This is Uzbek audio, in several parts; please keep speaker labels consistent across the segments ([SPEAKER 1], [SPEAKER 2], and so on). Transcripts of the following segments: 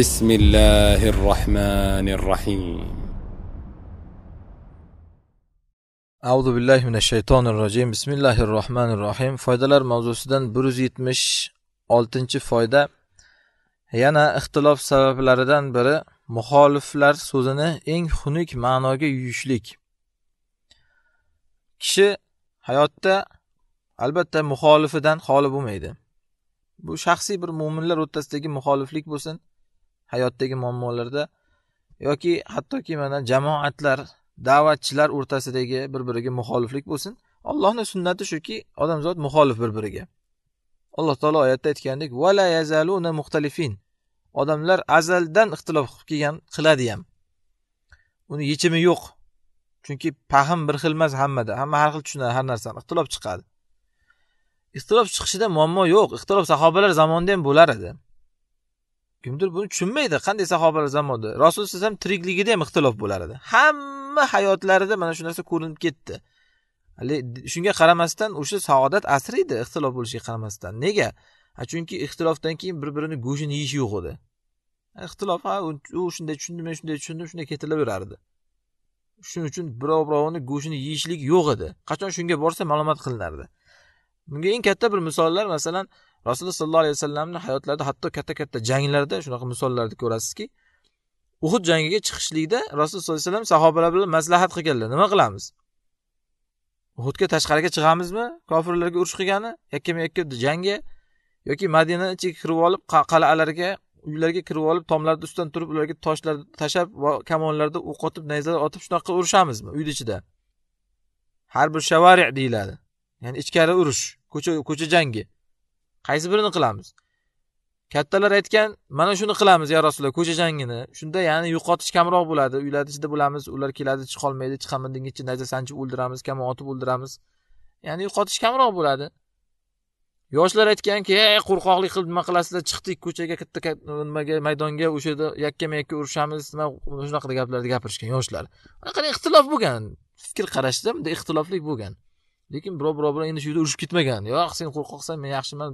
[SPEAKER 1] بسم الله الرحمن الرحيم أعوذ بالله من الشيطان الرجيم بسم الله الرحمن الرحيم foydalar mavzusidan 176 yuz oltinchi foyda yana ixtilof sabablaridan biri muxoliflar so'zini eng xunuk ma'noga yuyishlik kishi hayotda albatta muxolifidan xoli bo'lmaydi bu shaxsiy bir mo'minlar o'rtasidagi muxoliflik bo'lsin hayotdagi muammolarda yoki hattoki mana jamoatlar da'vatchilar o'rtasidagi bir biriga muxoliflik bo'lsin allohni sunnati shuki odamzod muxolif bir biriga alloh taolo oyatda aytgandek vala yazaluna muxtalifin odamlar azaldan ixtilof qilib kelgan qiladi ham uni yechimi yo'q chunki pahm bir xil emas hammada hamma har xil tushunadi har narsani ixtilof chiqadi ixtilof chiqishida muammo yo'q ixtilof sahobalar zamonida ham bo'lar edi kimdir buni tushunmaydi qanday sahobalar zamonida rasululloh alayhi vasallam tirikligida ham ixtilof bo'lar edi hamma hayotlarida mana shu narsa ko'rinib ketdi shunga qaramasdan o'sha saodat asri edi ixtilof bo'lishiga qaramasdan nega chunki ixtilofdan keyin bir birini go'shtini yeyish yo'q edi ixtilof ha u shunday tushundi men shunday tushundim shunday yurardi shuning uchun birov birovini go'shtini yeyishlik yo'q edi qachon shunga borsa malomat qilinardi bunga eng katta bir misollar masalan rasululloh sollallohu alayhi vasallamni hayotlarida hatto katta katta janglarda shunaqa misollarni ko'rasizki uhud jangiga chiqishlikda rasululloh sollallohu alayhi vasallam sahobalar bilan maslahat qilganlar nima qilamiz uhudga tashqariga chiqamizmi kofirlarga urush qilgani yakkama yakka jangga yoki madina ichiga kirib olib qal'alarga uylarga kirib olib tomlarni ustidan turib ularga toshlar tashab va kamonlarda o'q otib nayzalar otib shunaqa urushamizmi uyni ichida har bir shavari deyiladi ya'ni ichkari urush ko'cha ko'cha jangi qaysi birini qilamiz kattalar aytgan mana shuni qilamiz yo rasululloh ko'cha jangini shunda ya'ni yo'qotish kamroq bo'ladi uylarni ichida bo'lamiz ular keladi chiqolmaydi chiqaman degunicha najza sanchib o'ldiramiz kamon otib o'ldiramiz ya'ni yo'qotish kamroq bo'ladi yoshlar aytganki ey qo'rqoqlik qilib nima qilasizlar chiqdik ko'chaga katta nimaga maydonga o'sha yerda yakkama yakka urushamiz nima shunaqa gaplarni gapirishgan yoshlar qanaqa ixtilof bo'lgan fikr qarashda bunda ixtiloflik bo'lgan lekin birov birov bilan endi shu yerda urushib ketmagan yo'q sen qo'rqoqsan men yaxshiman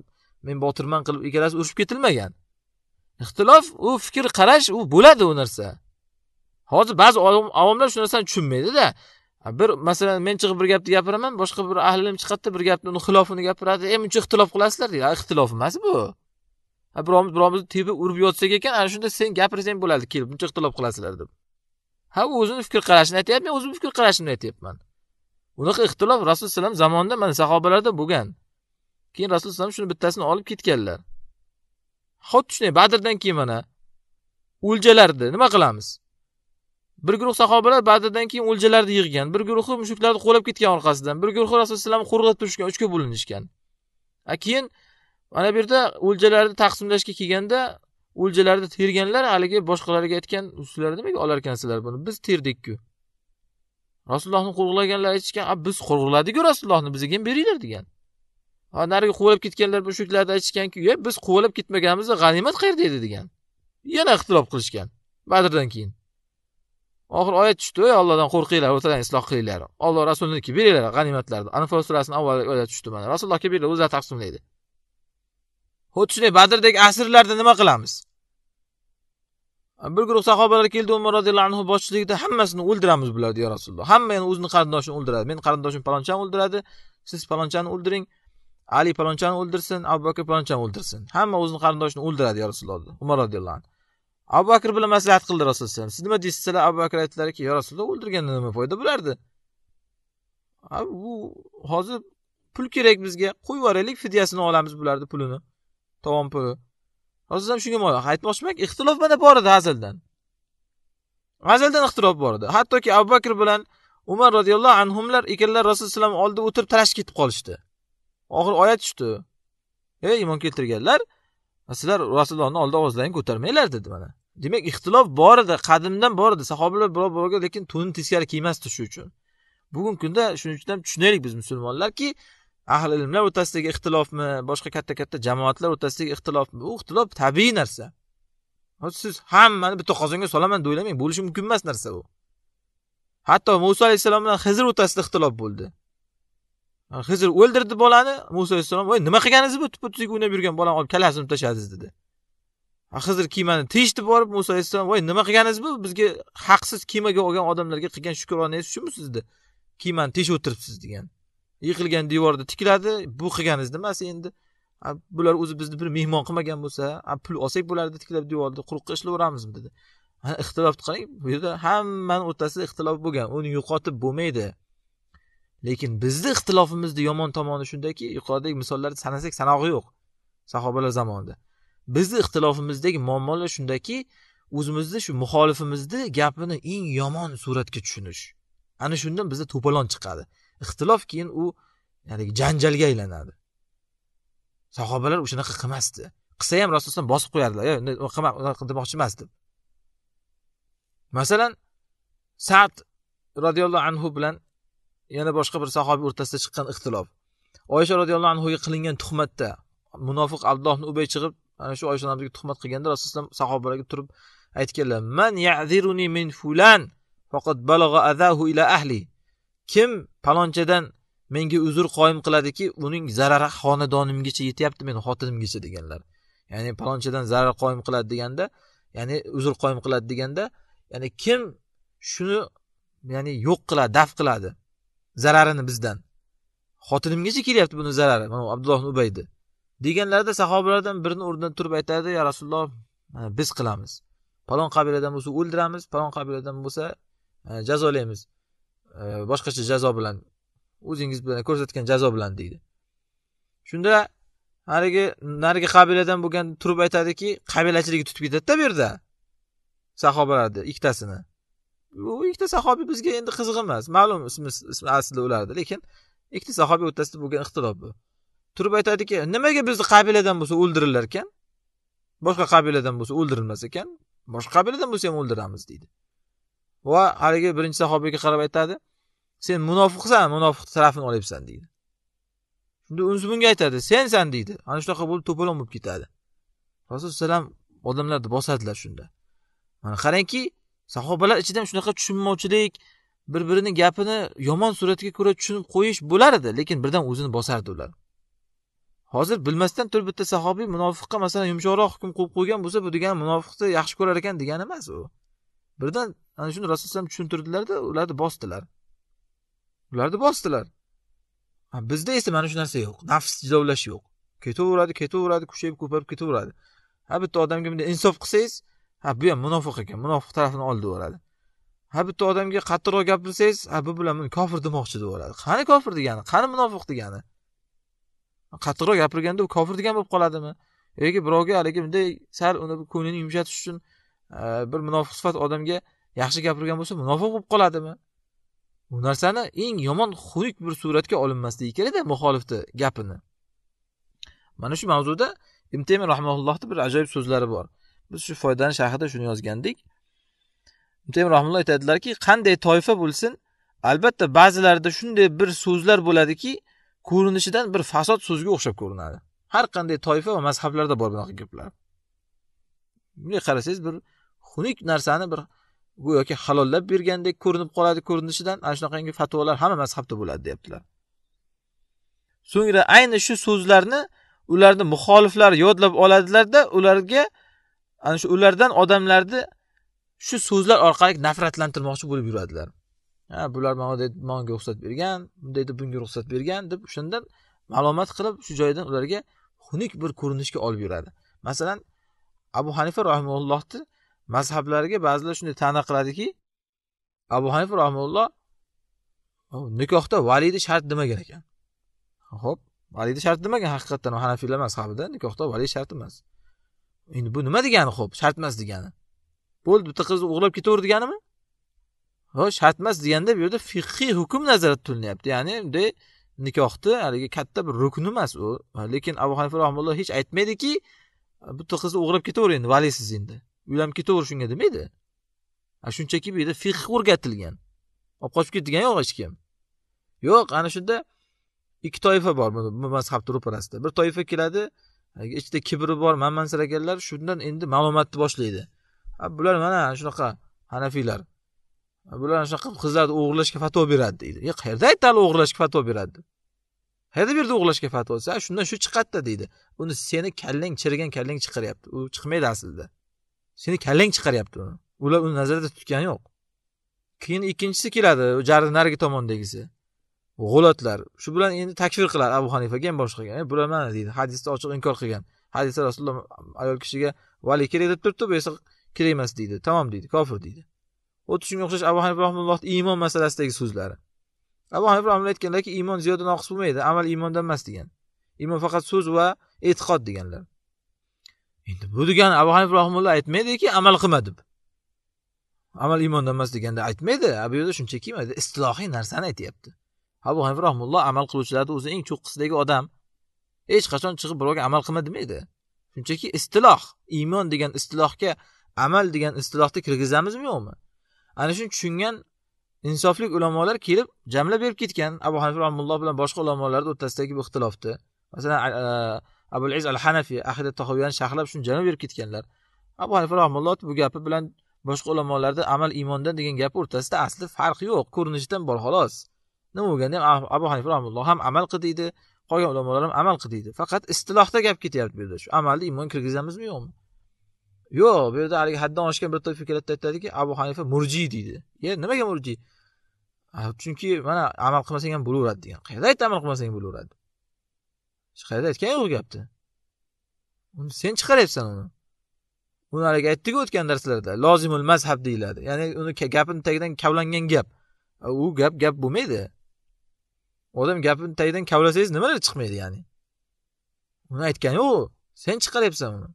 [SPEAKER 1] men botirman qilib ikkalasi urushib ketilmagan ixtilof u fikr qarash u bo'ladi u narsa hozir ba'zi avomlar shu narsani tushunmaydida bir masalan men chiqib bir gapni gapiraman boshqa bir ahlim chiqadida bir gapni uni xilofini gapiradi e muncha ixtilof qilasizlar deydi ixtilof emas bu birovimiz biromizni tepib urib yotsak ekan ana shunda sen gapirsang bo'ladi kelib buncha ixtilof qilasizlar deb ha u o'zini fikr qarashini aytyapti men o'zimni fikr qarashimni aytyapman unaqa ixtilof rasululloh alayhi vasallam zamonida mana sahobalarda bo'lgan keyin rasululloh alayhisalom shuni bittasini olib ketganlar xuddi shunday badrdan keyin mana o'ljalarni nima qilamiz bir guruh sahobalar badrdan keyin o'ljalarni yig'gan bir guruhi mushuklarni qo'llab ketgan orqasidan bir guruhi rasululloh vasallam qo'rg'ab turishgan uchga bo'linishgan a keyin mana bu yerda o'ljalarni taqsimlashga kelganda o'ljalarni terganlar haligi boshqalarga aytgan sizlar nimaga olarkansizlar buni biz terdikku rasulullohni qo'rg'laganlar aytishgan a biz qo'rg'iladiku rasulullohni bizga ham beringlar degan narigi quvilib ketganlar mushuklarni aytishganki e biz quvilib ketmaganmiz g'animat qayerda edi degan yana ixtilof qilishgan badrdan keyin oxiri oyat tushdi ey ollohdan qo'rqinglar o'rtadan isloh qilinglar olloh rasulniki beringlar g'animatlarni anfal surasini avvalgi oyati tushdi mana rasulullohga beringlar o'zlari taqsimlaydi xuddi shunday badrdagi asrlarda nima qilamiz bir guruh sahobalar keldi umar roziyallohu anhu boshchiligida hammasini o'ldiramiz bularni yo rasululloh hamma yana o'zini qarindoshini o'ldiradi meni qarindoshim palonchani o'ldiradi siz palonchani o'ldiring ali palonchani o'ldirsin abu bakr palonchani o'ldirsin hamma o'zini qarindoshini o'ldiradi yo rasululloh umar roziyallohu anhu abu bakr bilan maslahat qildi rasululloh alayhi siz nima deysiz sizlar abu bakr aytdilarki yo rasululloh o'ldirganda nima foyda bo'lardi abi bu hozir pul kerak bizga qo'yib yuboraylik fidyasini olamiz bularni pulini tovon puli hozir ham shunga moyil aytmoqchiman ixtilof mana bor edi azaldan azaldan ixtilof bor edi hattoki abu bakr bilan umar roziyallohu anhular ikkalalar rasululloh alayhi vasallam oldida o'tirib talashib ketib qolishdi og'ir oyat tushdi ey iymon keltirganlar sizlar rasulullohni oldida ovozlaringni ko'tarmanglar dedi mana demak ixtilof bor edi qadimdan bor edi sahobalar birov birovga lekin to'ni teskari kiymasdi shu uchun bugungi kunda shuning uchun ham tushunaylik biz musulmonlarki ahli ilmlar o'rtasidagi ixtilofmi boshqa katta katta jamoatlar o'rtasidagi ixtilofmi u ixtilof tabiiy narsa siz hammani bitta qozonga solaman deb o'ylamang bo'lishi mumkin emas narsa u hatto muso alayhissalom bilan hizr o'rtasida ixtilof bo'ldi hizr o'ldirdi bolani muso alayhissalom voy nima qilganingiz bu tuppa tuzuk o'ynab yurgan bolani olib kallasini tashladingiz dedi hizr kiymani teshitib borib muso alayhissalom voy nima qilganingiz bu bizga haqsiz kiymaga olgan odamlarga qilgan shukronangiz shumi sizni kiymani teshib o'tiribsiz degan yiqilgan devorda tikiladi bu qilganingiz nimasi endi bular o'zi bizni bir mehmon qilmagan bo'lsa pul olsak bo'lardi tiklab devorni quruqqa ishlayveramizmi dedi ixtilofni qarang bu yerda hammani o'rtasida ixtilof bo'lgan uni yo'qotib bo'lmaydi lekin bizni ixtilofimizni yomon tomoni shundaki yuqoridagi misollarni sanasak sanog'i yo'q sahobalar zamonida bizni ixtilofimizdagi muammolar shundaki o'zimizni shu muxolifimizni gapini eng yomon suratga tushunish ana shundan bizda to'polon chiqadi ixtilof keyin u haligi janjalga aylanadi sahobalar o'shanaqa qilmasdi qilsa ham rasululloh bosib qo'yardilar qilma unaqa demoqchi emas deb masalan sad roziyallohu anhu bilan yana boshqa bir sahobiy o'rtasida chiqqan ixtilof oysha roziyallohu anhuga qilingan tuhmatda munofiq abdulloh ubay chiqib ana shu oysha onamizga tuhmat qilganda rasululloh sahobalarga turib aytganlar man yaziruni min fulan faqat balagha adahu ila ahli kim palonchadan menga uzr qoyim qiladiki uning zarari xonadonimgacha yetyapti meni xotinimgacha deganlar ya'ni palonchadan zarar qoyim qiladi deganda ya'ni uzr qoyim qiladi deganda ya'ni kim shuni ya'ni yo'q qiladi daf qiladi zararini bizdan xotinimgacha kelyapti buni zarari mana abdulloh ubaydi deganlarida sahobalardan birini o'rnidan turib aytadi ya rasululloh biz qilamiz palon qabiladan bo'lsa o'ldiramiz palon qabiladan bo'lsa e, jazolaymiz e, boshqacha jazo bilan o'zingiz bilan ko'rsatgan jazo bilan deydi shunda haligi narigi qabiladan bo'lgan turib aytadiki qabilachiligi tutib ketadida bu yerda sahobalarni ikkitasini u ikkita sahobiy bizga endi qiziq emas ma'lum ismi ismi aslida ularni lekin ikkita sahobiy o'rtasida bo'lgan ixtilof bu turib aytadiki nimaga bizni qabiladan bo'lsa o'ldirilar ekan boshqa qabiladan bo'lsa o'ldirilmas ekan boshqa qabiladan bo'lsa ham o'ldiramiz deydi va haligi birinchi sahobiyga qarab aytadi sen munofiqsan munofiq tarafini olyapsan deydi shunda unisi bunga aytadi sensan deydi ana shunaqa bo'lib to'polon bo'lib ketadi rasululloh alayhi vasallam odamlarni bosadilar shunda mana qarangki sahobalar ichidan shunaqa tushunmovchilik bir birini gapini yomon suratga ko'ra tushunib qo'yish bo'lar edi lekin birdan o'zini bosardi ular hozir bilmasdan turib bitta sahobiy munofiqqa masalan yumshoqroq hukm qo'yib qo'ygan bo'lsa bu degani munofiqni yaxshi ko'rar ekan degani emas u birdan ana shuni rasululloh tushuntirdilarda ularni bosdilar ularni bosdilar bizda esa mana shu narsa yo'q nafs jilovlash yo'q ketaveradi ketaveradi kuchayib ko'payib ketaveradi ha bitta odamga bunday insof qilsangiz ha bu ham munofiq ekan munofiq tarafini oldi deyveradi ha bitta odamga qattiqroq gapirsangiz ha bu bilan uni kofir demoqchi deyveradi qani kofir degani qani munofiq degani qattiqroq gapirganda u kofir degan bo'lib qoladimi yoki birovga haligi bunday sal uni ko'nglini yumshatish uchun e, bir munofiq sifat odamga yaxshi gapirgan bo'lsa munofiq bo'lib qoladimi bu narsani eng yomon xunuk bir suratga olinmasligi kerakda muxolifni gapini mana shu mavzuda ibn temir rahmaullohni bir ajoyib so'zlari bor biz shu foydani sharhida shuni yozgandik mutim rahmulloh aytadilarki qanday toifa bo'lsin albatta ba'zilarida shunday bir so'zlar bo'ladiki ko'rinishidan bir fasod so'zga o'xshab ko'rinadi har qanday toifa va mazhablarda bor bunaqa gaplar bunday qarasangiz bir xunuk narsani bir go'yoki halollab bergandek ko'rinib qoladi ko'rinishidan ana shunaqangi fatvolar hamma mazhabda bo'ladi deyaptilar so'ngra ayni shu so'zlarni ularni muxoliflari yodlab oladilarda ularga ana shu ulardan odamlarni shu so'zlar orqali nafratlantirmoqchi bo'lib yuradilar ha bular manga ruxsat bergan bunday deb bunga ruxsat bergan deb o'shandan malomat qilib shu joydan ularga xunuk bir ko'rinishga olib yuradi masalan abu hanifa rahimaullohni mazhablariga ba'zilar shunday tana qiladiki abu hanifa rahimulloh nikohda valiyni shart demagan ekan ho'p valiyni shart demagan haqiqatdan hanafiylar mazhabida nikohda valiy shart emas endi bu nima degani ho'p shart emas degani bo'ldi bitta qizni o'g'irlab ketaver deganimi ho'p shart emas deganda bu yerda fiqiy hukm nazarda tutilyapti ya'ni bunday nikohni haligi katta bir rukni emas u lekin abu hanifa rahmulloh hech aytmaydiki bitta qizni o'g'irlab ketaver endi valisiz endi uylanib ketaver shunga demaydi shunchaki bu yerda fiqh o'rgatilgan olib qochib ketgan yo'q hech kim yo'q ana shunda ikki toifa bor bu mazhabni ro'parasida bir toifa keladi ichida kibri bor manmansiraganlar shundan endi malomatni boshlaydi bular mana shunaqa hanafiylar bular shunaqa qizlarni o'g'irlashga fatvo beradi deydi e qayerda hali o'g'irlashga fatvo beradi deb qayerda berdi o'g'irlashga fatvo desa shundan shu chiqadida deydi uni seni kallang chirigan kallang chiqaryapti u chiqmaydi aslida seni kallang chiqaryapti uni ular uni nazarda tutgani yo'q keyin ikkinchisi keladi jarni narigi tomondagisi g'ulatlar shu bilan endi takfir qiladi abu hanifaga ham boshqaga eh, bular mana deydi hadisni ochiq inkor qilgan hadisda rasululloh ayol kishiga vali kerak deb turibdi bu esa kerak emas deydi tamom deydi kofir deydi xuddi shunga o'xshash abu hanifa rahmullohni iymon masalasidagi so'zlari abu hanifa aytganlarki iymon ziyoda noqis bo'lmaydi amal iymondan emas degan iymon faqat so'z va e'tiqod deganlar endi bu degani abu hanifa rahmulloh aytmaydiki amal qilma deb amal iymondan emas deganda aytmaydi bu yerda shunchaki istilohiy narsani aytyapti abu hanifa rahmulloh amal qiluvchilarni o'zi eng cho'qqisidagi odam hech qachon chiqib birovga amal qilma demaydi shunchaki istiloh iymon degan istilohga amal degan istilohni kirgizamizmi yo'qmi ana shuni tushungan insofli ulamolar kelib jamlab berib ketgan abu hanifa rahmulloh bilan boshqa ulamolarni o'rtasidagi bu ixtilofni masalan abul iz al hanafiy ahida tahoviyani sharhlab shuni jamlab berib ketganlar abu hanifa rahmulloh bu gapi bilan boshqa ulamolarda amal iymondan degan gap o'rtasida asli farq yo'q ko'rinishidan bor xolos nima bo'lganda ham abu hanifa rahmulloh ham amal qildiydi qolgan ulamolar ham amal qildiydi faqat istilohda gap ketyapti bu yerda shu amalni iymon kirgizamizmi yo'qmi yo'q bu yerda haligi haddan oshgan bir toifa keladida aytadiki abu hanifa murjiy deydi e nimaga murjiy chunki mana amal qilmasang ham bo'laveradi degan qayerda aytdi amal qilmasang bo'laveradi qayerda aytgani yo'q gapni uni sen chiqaryapsan uni uni haligi aytdiku o'tgan darslarda lozimul mazhab deyiladi ya'ni uni gapini tagidan kavlangan gap u gap gap bo'lmaydi odam gapini tagidan kavlasangiz nimalar chiqmaydi ya'ni uni aytgani u sen chiqaryapsan uni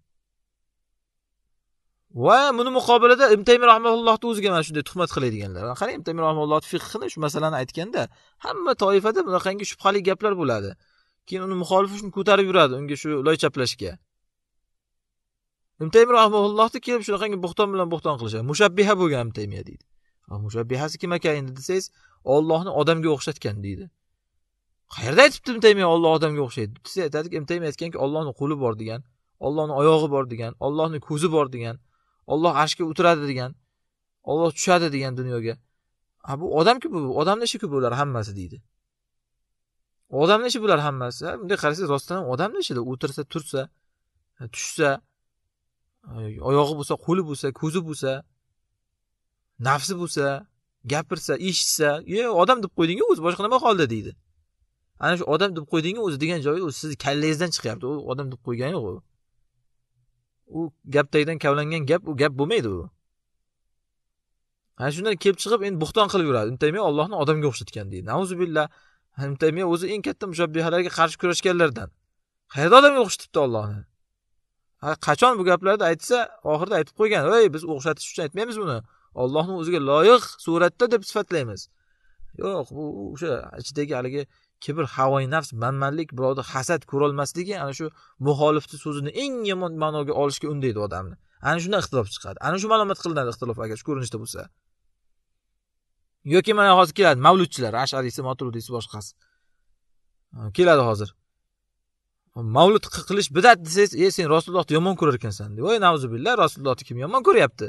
[SPEAKER 1] va buni muqobilida imtaymi rahmaullohni o'ziga mana shunday tuhmat qiladiganlar qarang imtaymi rahmaullohni fiqhini shu masalani aytganda hamma toifada bunaqangi shubhali gaplar bo'ladi keyin uni muxolifi shuni ko'tarib yuradi unga shu loy chaplashga imtaymi rahmaullohni kelib shunaqangi bo'xton bilan bo'xton qilishadi mushabbiha bo'lgan imtaymiya deydi mushabbihasi kim ekan endi desangiz ollohni odamga o'xshatgan deydi qayerda aytibdi imtaymiy olloh odamga o'xshaydi desa aytadiki imtaymiy aytganki ollohni qo'li bor degan ollohni oyog'i bor degan ollohni ko'zi bor degan olloh arshga o'tiradi degan olloh tushadi degan dunyoga ha bu odamku bu odamni ishiku bular hammasi deydi odamni ishi bular hammasi bunday qarasangiz rostdan ham odamni ishida o'tirsa tursa tushsa oyog'i bo'lsa qo'li bo'lsa ko'zi bo'lsa nafsi bo'lsa gapirsa eshitsa e odam deb qo'ydingku o'zi boshqa nima qoldi deydi ana shu odam deb qo'ydingu o'zi degan joyi u sizni kallangizdan chiqyapti u odam deb qo'ygan yo'q u u gap tagidan kavlangan gap u gap bo'lmaydi u ana shundan kelib chiqib endi bo'xton qilib yuradi ibn taymiya ollohni odamga o'xshatgan deydi nauzubillah ibn taymiya o'zi eng katta mushabbihalarga qarshi kurashganlardan qayerda odamga o'xshatibdi ollohni qachon bu gaplarni aytsa oxirida aytib qo'ygan ey biz o'xshatish uchun aytmaymiz buni ollohni o'ziga loyiq suratda deb sifatlaymiz yo'q bu o'sha ichidagi haligi kibr havoyi nafs manmanlik birovni hasad ko'rolmasligi ana shu muxolifni so'zini eng yomon ma'noga olishga undaydi odamni ana shundan ixtilof chiqadi ana shu malomat qilinadi ixtilof agar shu ko'rinishda bo'lsa yoki mana hozir keladi mavludchilar ashariysi maturudiysi boshqasi keladi hozir mavlud qilish bidat desangiz e sen rasulullohni yomon ko'rar ekansan voy navzubillah rasulullohni kim yomon ko'ryapti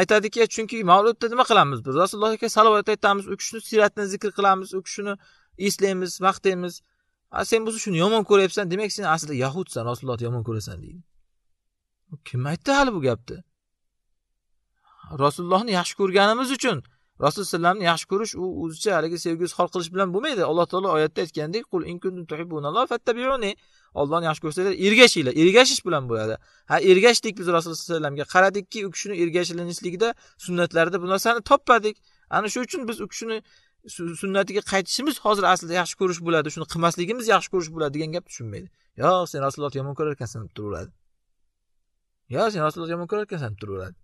[SPEAKER 1] aytadiki chunki mavludda nima qilamiz biz rasulullohga salovat aytamiz u kishini siyratini zikr qilamiz u kishini eslaymiz maqtaymiz sen bo'lsa shuni yomon ko'ryapsan demak sen aslida yahudsan rasulullohni yomon ko'rasan deydi kim aytdi hali bu gapni rasulullohni yaxshi ko'rganimiz uchun rasululloh alayhi yaxshi ko'rish u o'zicha haligi sevgi izhor qilish bilan bo'lmaydi alloh taolo oyatda aytgandek qul in kuntum fattabiuni ollohni yaxshi ko'rsanglar ergashinglar ergashish bilan bo'ladi ha ergashdik biz rasululloh alayhi vasallamga qaradikki u kishini ergashilinishligida sunnatlarida bu narsani topmadik ana shu uchun biz u kishini sunnatiga qaytishimiz hozir aslida yaxshi ko'rish bo'ladi shuni qilmasligimiz yaxshi ko'rish bo'ladi degan gapni tushunmaydi yo'q sen rasulullohni yomon ko'rar ekansan deb turaveradi yo sen rasulullohni yomon ko'rar ekansan deb turaveradi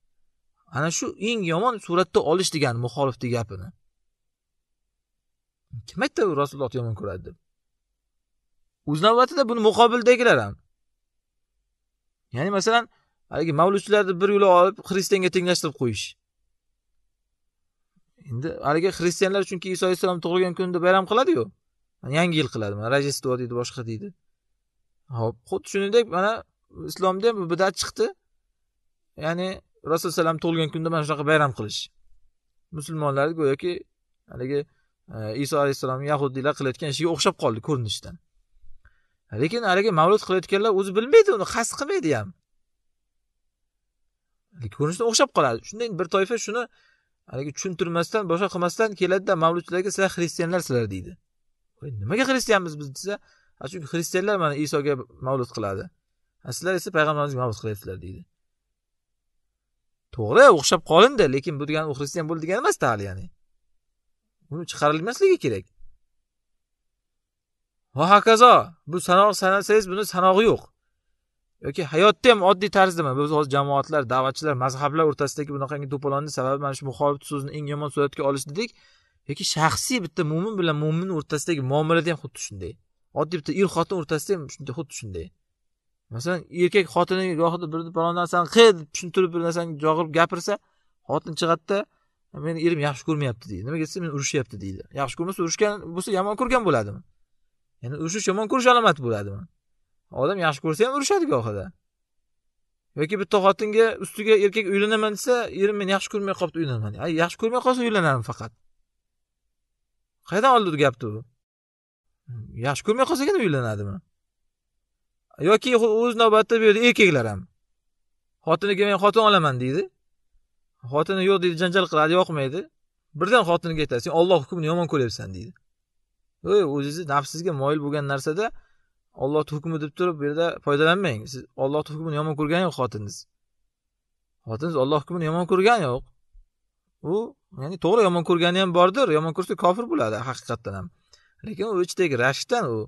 [SPEAKER 1] ana shu eng yomon suratda olish degani muxolifni gapini kim aytdi rasulullohni yomon ko'radi deb o'z navbatida buni muqobildagilar ham ya'ni masalan haligi mavluslarni bir yo'la olib xristianga tenglashtirib qo'yish endi haligi xristianlar chunki iso alayhissalom tug'ilgan kunida bayram qiladiyu yangi yil qiladi mana rojdestvo deydi boshqa deydi ho'p xuddi shuningdek mana islomda ham bu bidat chiqdi ya'ni rasululloh alayhi tug'ilgan kunda mana shunaqa bayram qilish musulmonlar go'yoki haligi e, iso alayhissalom yahudiylar qilayotgan ishiga o'xshab qoldi ko'rinishdan lekin haligi mavlud qilayotganlar o'zi bilmaydi uni qasd qilmaydi ham ko'rinishdan o'xshab qoladi shunday bir toifa shuni haligi tushuntirmasdan boshqa qilmasdan keladida mavludchilarga sizlar xristianlar sizlar deydi nimaga xristianmiz biz desa chunki xristianlar mana isoga mavlud qiladi sizlar esa payg'ambarimizga mavlud qilyapsizlar deydi to'g'ri o'xshab qolindi lekin bu degani u xristian bo'ldi degani emasda hali ya'ni uni chiqarilmasligi kerak va hokazo bu sanoq sanasangiz buni sanog'i yo'q yoki hayotda ham oddiy tarzdami biz hozir jamoatlar da'vatchilar mazhablar o'rtasidagi bunaqangi to'polonni sababi mana shu muxolifat so'zini eng yomon suratga olish dedik yoki shaxsiy bitta mo'min bilan mo'min o'rtasidagi muomalada ham xuddi shunday oddiy bitta er xotin o'rtasida ham shunday xuddi shunday masalan erkak xotiniga gohida bir biron narsani qil deb tushuntirib bir narsani jog'irib gapirsa xotin chiqadida meni erim yaxshi ko'rmayapti deydi nimaga desa meni urishyapti deydi yaxshi ko'rmasa urishgan bo'lsa yomon ko'rgan bo'ladimi ya'ni urushish yomon ko'rish alomati bo'ladimi odam yaxshi ko'rsa ham urishadi gohida yoki bitta xotinga ustiga erkak uylanaman desa erim meni yaxshi ko'rmay qolibdi uylanaman yaxshi ko'rmay qolsa uylanaman faqat qayerdan oldi bu gapni u yaxshi ko'rmay qolsagina uylanadimi yoki o'z navbatida bu yerda erkaklar ham xotiniga men xotin olaman deydi xotini yo'q deydi janjal qiladi yoqmaydi birdan xotiniga aytadi sen olloh hukmini yomon ko'ryapsan deydi o'zingizni nafsingizga moyil bo'lgan narsada ollohni hukmi deb turib bu yerda foydalanmang siz ollohni hukmini yomon ko'rgani yo'q xotiniz xotiniz olloh hukmini yomon ko'rgani yo'q u ya'ni to'g'ri yomon ko'rgani ham bordir yomon ko'rsa kofir bo'ladi haqiqatdan ham lekin u ichidagi rashkdan u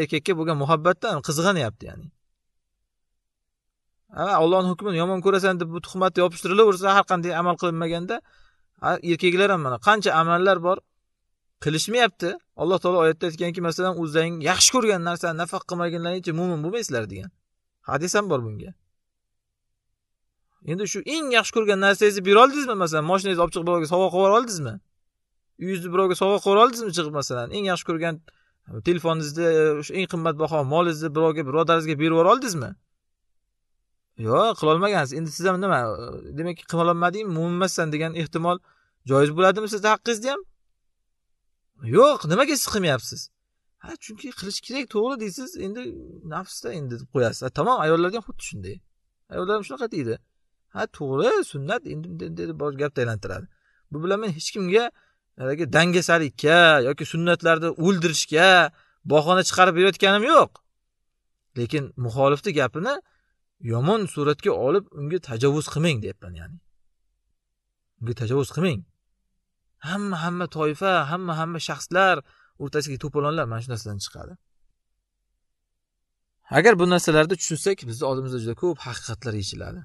[SPEAKER 1] erkakka bo'lgan muhabbatdan qizg'anyapti ya'ni allohni hukmini yomon ko'rasan deb bu tuhmat yopishtirilaversa har qanday amal qilinmaganda erkaklar ham mana qancha amallar bor qilishmayapti alloh taolo oyatda aytganki masalan o'zlaring yaxshi ko'rgan narsani nafaq qilmagunlaringcha mo'min bo'lmaysizlar degan hadis ham bor bunga endi shu eng yaxshi ko'rgan narsangizni bera oldingizmi masalan moshinangizni olib chiqib birovga sovg'a qilib yubora oldingizmi uyingizni birovga sovg'a qilib yubora oldingizmi chiqib masalan eng yaxshi ko'rgan e, telefoningizni o'sha e, eng qimmatbaho molingizni birovga birodaringizga berib yubora oldingizmi yo'q qilolmagansiz endi siz ham nima e, demak qilolmading mo'min emassan degan ehtimol joiz bo'ladimi sizni haqqingizda ham yo'q nimaga siz qilmayapsiz ha chunki qilish kerak to'g'ri deysiz endi nafsda endi deb qo'yasiz tamom ayollarga ham xuddi shunday ayollar ham shunaqa deydi ha to'g'ri sunnat endi deb gapni aylantiradi bu bilan men hech kimga haligi dangasalikka yoki sunnatlarni o'ldirishga bahona chiqarib berayotganim yo'q lekin muxolifni gapini yomon suratga olib unga tajovuz qilmang deyapman ya'ni unga tajovuz qilmang hamma hamma toifa hamma hamma shaxslar o'rtasidagi to'polonlar mana shu narsadan chiqadi agar bu narsalarni tushunsak bizni oldimizda juda ko'p haqiqatlar yechiladi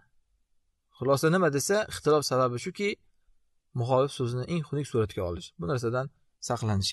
[SPEAKER 1] xulosa nima desa ixtilof sababi shuki muxolif so'zini eng xunuk suratga olish bu narsadan saqlanish